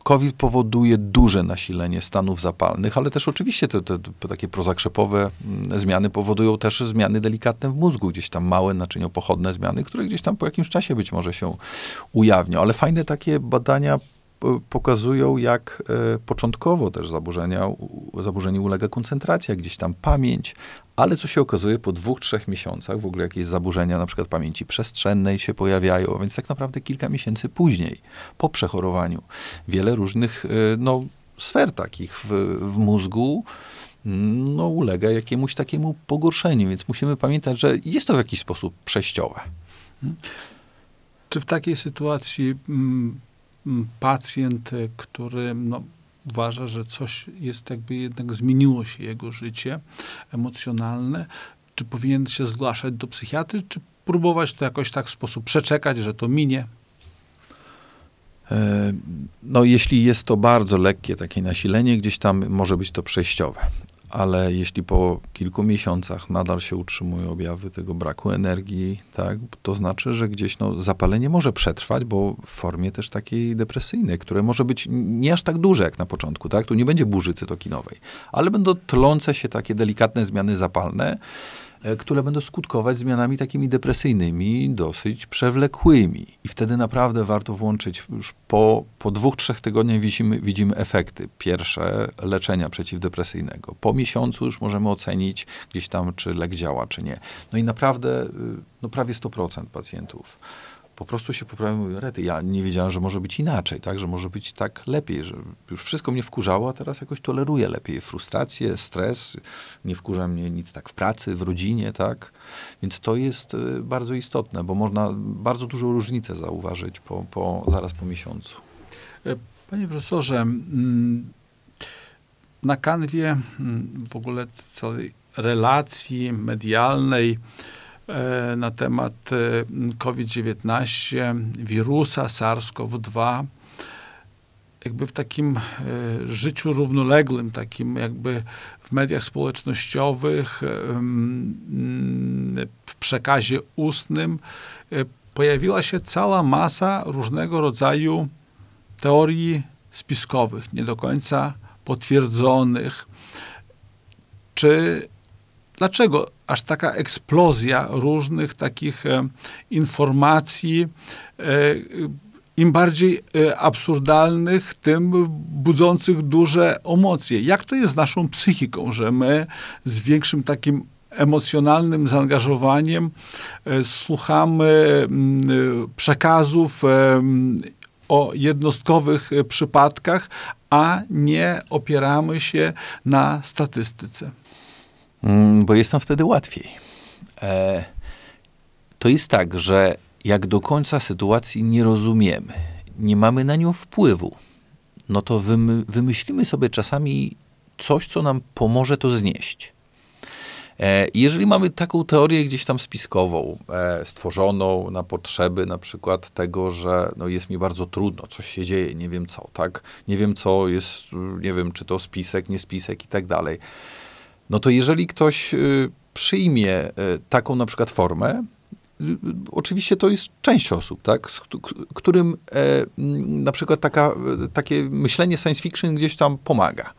COVID powoduje duże nasilenie stanów zapalnych, ale też oczywiście te, te, te takie prozakrzepowe mm, zmiany powodują też zmiany delikatne w mózgu, gdzieś tam małe naczyniopochodne zmiany, które gdzieś tam po jakimś czasie być może się ujawnią. Ale fajne takie badania pokazują, jak e, początkowo też zaburzenia, zaburzeniu ulega koncentracja, gdzieś tam pamięć, ale co się okazuje, po dwóch, trzech miesiącach w ogóle jakieś zaburzenia na przykład pamięci przestrzennej się pojawiają, więc tak naprawdę kilka miesięcy później, po przechorowaniu, wiele różnych e, no, sfer takich w, w mózgu mm, no, ulega jakiemuś takiemu pogorszeniu, więc musimy pamiętać, że jest to w jakiś sposób przejściowe. Mhm. Czy w takiej sytuacji mm, pacjent, y, który no, uważa, że coś jest jakby jednak zmieniło się jego życie emocjonalne, czy powinien się zgłaszać do psychiatry, czy próbować to jakoś tak w sposób przeczekać, że to minie? E, no, jeśli jest to bardzo lekkie takie nasilenie, gdzieś tam może być to przejściowe, ale jeśli po kilku miesiącach nadal się utrzymują objawy tego braku energii, tak, to znaczy, że gdzieś no, zapalenie może przetrwać, bo w formie też takiej depresyjnej, które może być nie aż tak duże jak na początku, tak? Tu nie będzie burzy cytokinowej, ale będą tlące się takie delikatne zmiany zapalne, E, które będą skutkować zmianami takimi depresyjnymi, dosyć przewlekłymi. I wtedy naprawdę warto włączyć już po, po dwóch, trzech tygodniach widzimy, widzimy efekty. Pierwsze leczenia przeciwdepresyjnego. Po miesiącu już możemy ocenić gdzieś tam, czy lek działa, czy nie. No i naprawdę y, no prawie 100% pacjentów po prostu się poprawiam, mówię, rety, ja nie wiedziałem, że może być inaczej, tak, że może być tak lepiej, że już wszystko mnie wkurzało, a teraz jakoś toleruję lepiej frustrację, stres, nie wkurza mnie nic tak w pracy, w rodzinie, tak, więc to jest y, bardzo istotne, bo można bardzo dużą różnicę zauważyć po, po, zaraz po miesiącu. E, panie profesorze, mm, na kanwie mm, w ogóle całej relacji medialnej, E, na temat e, COVID-19, wirusa SARS-CoV-2, jakby w takim e, życiu równoległym, takim jakby w mediach społecznościowych, w przekazie ustnym, pojawiła się cała masa różnego rodzaju teorii spiskowych, nie do końca potwierdzonych, czy dlaczego aż taka eksplozja różnych takich e, informacji, e, im bardziej e, absurdalnych, tym budzących duże emocje. Jak to jest z naszą psychiką, że my z większym takim emocjonalnym zaangażowaniem e, słuchamy e, przekazów e, o jednostkowych przypadkach, a nie opieramy się na statystyce. Mm, bo jest nam wtedy łatwiej. E, to jest tak, że jak do końca sytuacji nie rozumiemy, nie mamy na nią wpływu, no to wymy, wymyślimy sobie czasami coś, co nam pomoże to znieść. E, jeżeli mamy taką teorię gdzieś tam spiskową, e, stworzoną na potrzeby na przykład tego, że no jest mi bardzo trudno, coś się dzieje, nie wiem co, tak? Nie wiem co jest, nie wiem czy to spisek, nie spisek i tak dalej no to jeżeli ktoś y, przyjmie y, taką na przykład formę, y, oczywiście to jest część osób, tak, z którym e, na przykład taka, e, takie myślenie science fiction gdzieś tam pomaga.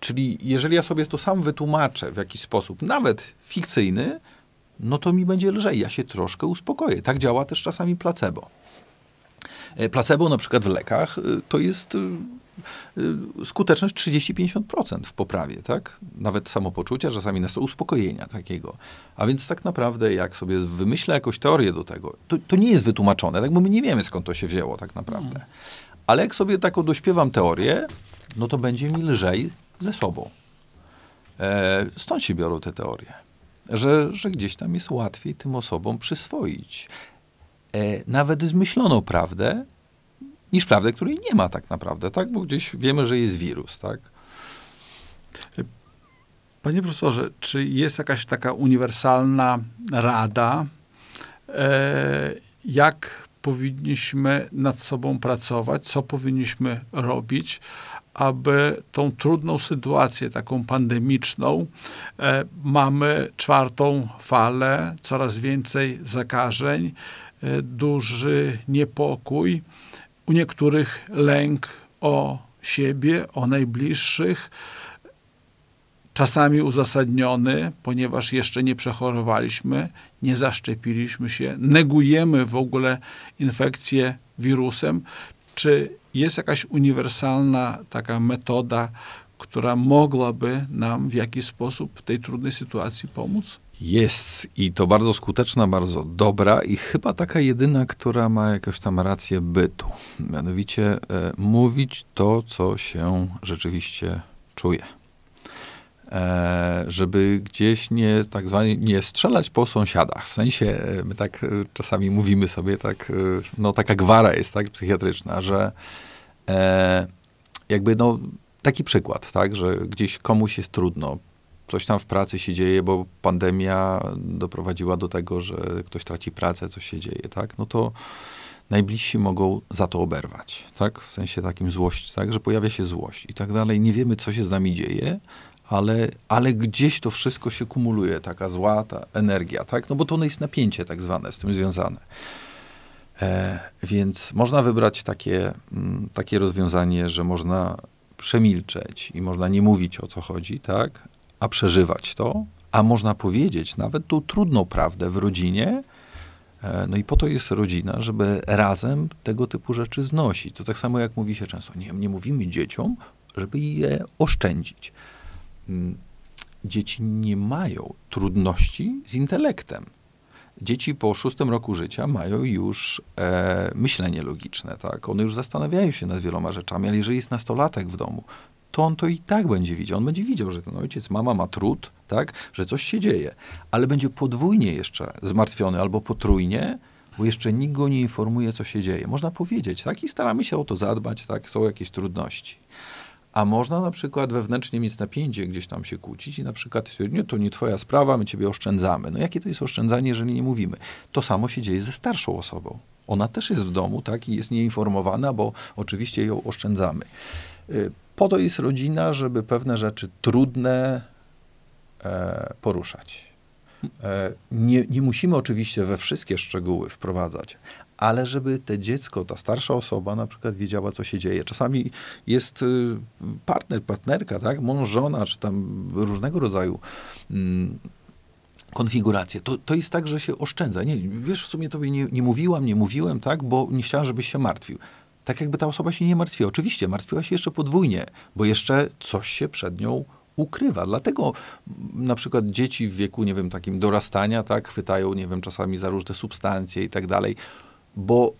Czyli jeżeli ja sobie to sam wytłumaczę w jakiś sposób, nawet fikcyjny, no to mi będzie lżej, ja się troszkę uspokoję. Tak działa też czasami placebo. E, placebo na przykład w lekach to jest Y, skuteczność 30-50% w poprawie, tak? Nawet samopoczucia, czasami nas to uspokojenia takiego. A więc tak naprawdę, jak sobie wymyślę jakąś teorię do tego, to, to nie jest wytłumaczone, tak? Bo my nie wiemy, skąd to się wzięło tak naprawdę. Ale jak sobie taką dośpiewam teorię, no to będzie mi lżej ze sobą. E, stąd się biorą te teorie. Że, że gdzieś tam jest łatwiej tym osobom przyswoić. E, nawet zmyśloną prawdę niż prawdę, której nie ma tak naprawdę, tak? Bo gdzieś wiemy, że jest wirus, tak? Panie profesorze, czy jest jakaś taka uniwersalna rada, e, jak powinniśmy nad sobą pracować, co powinniśmy robić, aby tą trudną sytuację, taką pandemiczną, e, mamy czwartą falę, coraz więcej zakażeń, e, duży niepokój u niektórych lęk o siebie, o najbliższych, czasami uzasadniony, ponieważ jeszcze nie przechorowaliśmy, nie zaszczepiliśmy się, negujemy w ogóle infekcję wirusem. Czy jest jakaś uniwersalna taka metoda, która mogłaby nam w jakiś sposób w tej trudnej sytuacji pomóc? Jest i to bardzo skuteczna, bardzo dobra i chyba taka jedyna, która ma jakąś tam rację bytu. Mianowicie e, mówić to, co się rzeczywiście czuje. E, żeby gdzieś nie tak zwanie, nie strzelać po sąsiadach. W sensie, e, my tak e, czasami mówimy sobie, tak, e, no taka gwara jest, tak, psychiatryczna, że e, jakby no taki przykład, tak, że gdzieś komuś jest trudno, coś tam w pracy się dzieje, bo pandemia doprowadziła do tego, że ktoś traci pracę, coś się dzieje, tak? No to najbliżsi mogą za to oberwać, tak? W sensie takim złość, tak? Że pojawia się złość i tak dalej. Nie wiemy, co się z nami dzieje, ale, ale gdzieś to wszystko się kumuluje, taka zła ta energia, tak? No bo to jest napięcie tak zwane z tym związane. E, więc można wybrać takie, mm, takie rozwiązanie, że można przemilczeć i można nie mówić o co chodzi, tak? a przeżywać to, a można powiedzieć nawet tą trudną prawdę w rodzinie. E, no i po to jest rodzina, żeby razem tego typu rzeczy znosić. To tak samo jak mówi się często, nie, nie mówimy dzieciom, żeby je oszczędzić. Mm, dzieci nie mają trudności z intelektem. Dzieci po szóstym roku życia mają już e, myślenie logiczne, tak? One już zastanawiają się nad wieloma rzeczami, ale jeżeli jest nastolatek w domu, to on to i tak będzie widział. On będzie widział, że ten ojciec, mama ma trud, tak, że coś się dzieje, ale będzie podwójnie jeszcze zmartwiony albo potrójnie, bo jeszcze nikt go nie informuje, co się dzieje. Można powiedzieć, tak, i staramy się o to zadbać, tak, są jakieś trudności. A można na przykład wewnętrznie mieć napięcie, gdzieś tam się kłócić i na przykład nie, to nie twoja sprawa, my ciebie oszczędzamy. No jakie to jest oszczędzanie, jeżeli nie mówimy? To samo się dzieje ze starszą osobą. Ona też jest w domu, tak, i jest nieinformowana, bo oczywiście ją oszczędzamy y, po to jest rodzina, żeby pewne rzeczy trudne e, poruszać. E, nie, nie musimy oczywiście we wszystkie szczegóły wprowadzać, ale żeby te dziecko, ta starsza osoba na przykład wiedziała, co się dzieje. Czasami jest y, partner, partnerka, tak, mąż, żona, czy tam różnego rodzaju mm, konfiguracje. To, to jest tak, że się oszczędza. Nie, wiesz, w sumie tobie nie, nie mówiłam, nie mówiłem, tak, bo nie chciałam, żebyś się martwił tak jakby ta osoba się nie martwiła. Oczywiście martwiła się jeszcze podwójnie, bo jeszcze coś się przed nią ukrywa. Dlatego mm, na przykład dzieci w wieku, nie wiem, takim dorastania, tak, chwytają, nie wiem, czasami za różne substancje i tak dalej, bo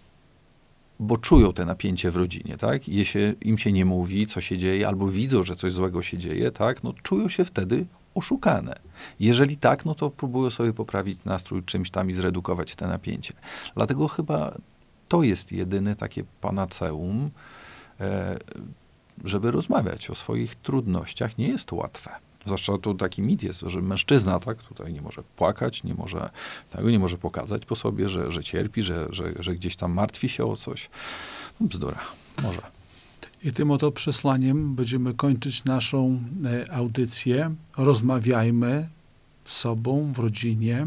bo czują te napięcie w rodzinie, tak? Je się, Im się nie mówi, co się dzieje, albo widzą, że coś złego się dzieje, tak? No, czują się wtedy oszukane. Jeżeli tak, no to próbują sobie poprawić nastrój czymś tam i zredukować te napięcie. Dlatego chyba to jest jedyne takie panaceum, e, żeby rozmawiać o swoich trudnościach. Nie jest to łatwe. Zwłaszcza tu taki mit jest, że mężczyzna tak, tutaj nie może płakać, nie może, tego nie może pokazać po sobie, że, że cierpi, że, że, że gdzieś tam martwi się o coś. No, bzdura, może. I tym oto przesłaniem będziemy kończyć naszą e, audycję. Rozmawiajmy z sobą w rodzinie.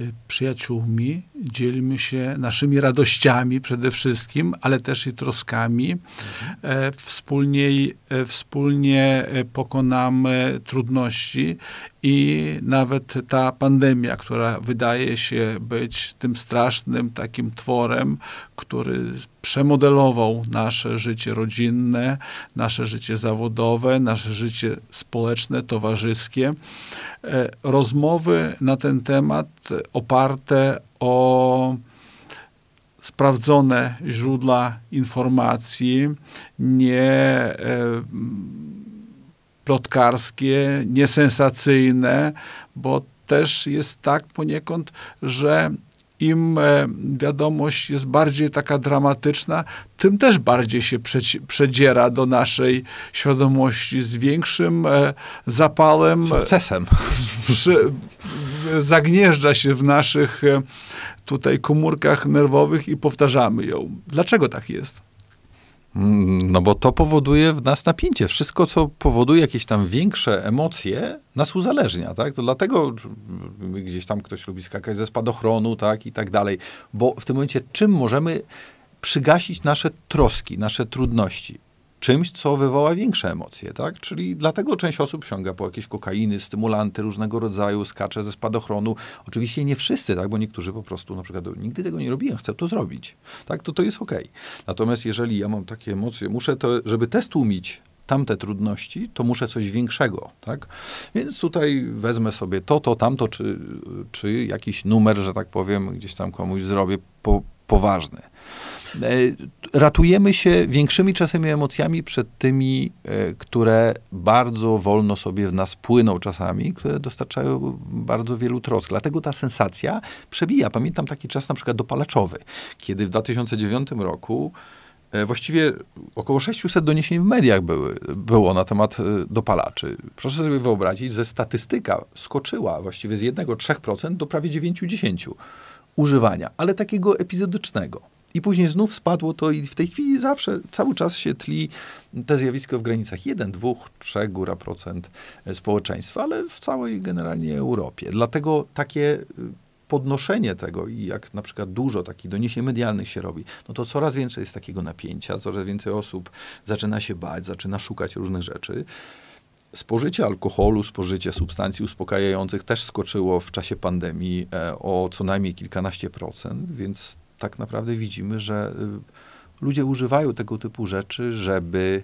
Y, przyjaciółmi, dzielimy się naszymi radościami przede wszystkim, ale też i troskami. E, wspólnie, e, wspólnie e, pokonamy trudności i nawet ta pandemia, która wydaje się być tym strasznym takim tworem, który przemodelował nasze życie rodzinne, nasze życie zawodowe, nasze życie społeczne, towarzyskie. Rozmowy na ten temat oparte o sprawdzone źródła informacji, nie e, plotkarskie, niesensacyjne, bo też jest tak poniekąd, że im e, wiadomość jest bardziej taka dramatyczna, tym też bardziej się przedziera do naszej świadomości z większym e, zapalem. Sukcesem. Przy, zagnieżdża się w naszych e, tutaj komórkach nerwowych i powtarzamy ją. Dlaczego tak jest? No bo to powoduje w nas napięcie. Wszystko, co powoduje jakieś tam większe emocje, nas uzależnia, tak? To dlatego mm, gdzieś tam ktoś lubi skakać ze spadochronu, tak? I tak dalej. Bo w tym momencie czym możemy przygasić nasze troski, nasze trudności? czymś, co wywoła większe emocje, tak? Czyli dlatego część osób sięga po jakieś kokainy, stymulanty różnego rodzaju, skacze ze spadochronu. Oczywiście nie wszyscy, tak? Bo niektórzy po prostu na przykład nigdy tego nie robiłem, chcę to zrobić, tak? To to jest ok. Natomiast jeżeli ja mam takie emocje, muszę to, żeby te stłumić, tamte trudności, to muszę coś większego, tak? Więc tutaj wezmę sobie to, to, tamto, czy, czy jakiś numer, że tak powiem, gdzieś tam komuś zrobię po, poważny. E, ratujemy się większymi czasami emocjami przed tymi, e, które bardzo wolno sobie w nas płyną czasami, które dostarczają bardzo wielu trosk. Dlatego ta sensacja przebija. Pamiętam taki czas na przykład dopalaczowy, kiedy w 2009 roku e, Właściwie około 600 doniesień w mediach były, było na temat dopalaczy. Proszę sobie wyobrazić, że statystyka skoczyła właściwie z 1-3% do prawie 9-10 używania, ale takiego epizodycznego. I później znów spadło to i w tej chwili zawsze, cały czas się tli te zjawisko w granicach 1, 2, 3 góra procent e, społeczeństwa, ale w całej generalnie Europie. Dlatego takie y, podnoszenie tego i jak na przykład dużo takich doniesień medialnych się robi, no to coraz więcej jest takiego napięcia, coraz więcej osób zaczyna się bać, zaczyna szukać różnych rzeczy. Spożycie alkoholu, spożycie substancji uspokajających też skoczyło w czasie pandemii e, o co najmniej kilkanaście procent, więc tak naprawdę widzimy, że y, ludzie używają tego typu rzeczy, żeby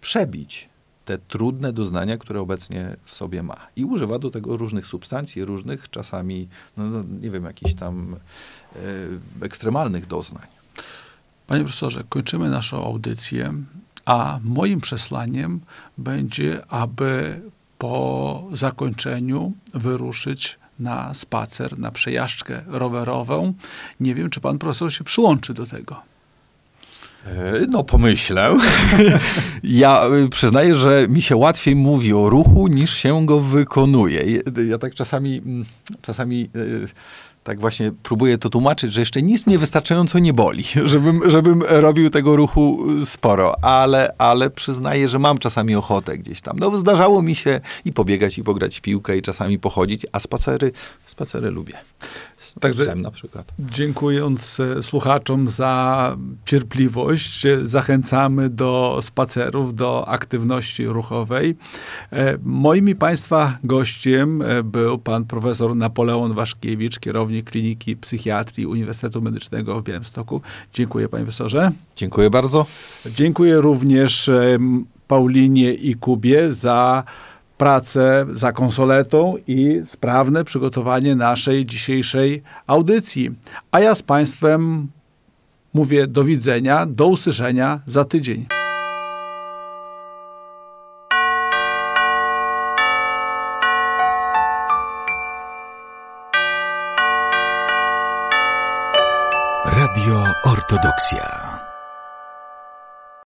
przebić te trudne doznania, które obecnie w sobie ma. I używa do tego różnych substancji, różnych czasami, no, no nie wiem, jakichś tam y, ekstremalnych doznań. Panie profesorze, kończymy naszą audycję, a moim przesłaniem będzie, aby po zakończeniu wyruszyć na spacer, na przejażdżkę rowerową. Nie wiem, czy pan profesor się przyłączy do tego. E, no, pomyślę. [laughs] ja y, przyznaję, że mi się łatwiej mówi o ruchu, niż się go wykonuje. Ja tak czasami, mm, czasami y, tak właśnie próbuję to tłumaczyć, że jeszcze nic mnie wystarczająco nie boli, [laughs] żebym, żebym robił tego ruchu y, sporo, ale, ale przyznaję, że mam czasami ochotę gdzieś tam. No zdarzało mi się i pobiegać, i pograć w piłkę, i czasami pochodzić, a spacery, spacery lubię. Także na przykład. Dziękując e, słuchaczom za cierpliwość, e, zachęcamy do spacerów, do aktywności ruchowej. E, moim i Państwa gościem był pan profesor Napoleon Waszkiewicz, kierownik Kliniki Psychiatrii Uniwersytetu Medycznego w Białymstoku. Dziękuję panie profesorze. Dziękuję bardzo. Dziękuję również Paulinie i Kubie za pracę za konsoletą i sprawne przygotowanie naszej dzisiejszej audycji. A ja z Państwem mówię do widzenia, do usłyszenia za tydzień. Radio Ortodoksja.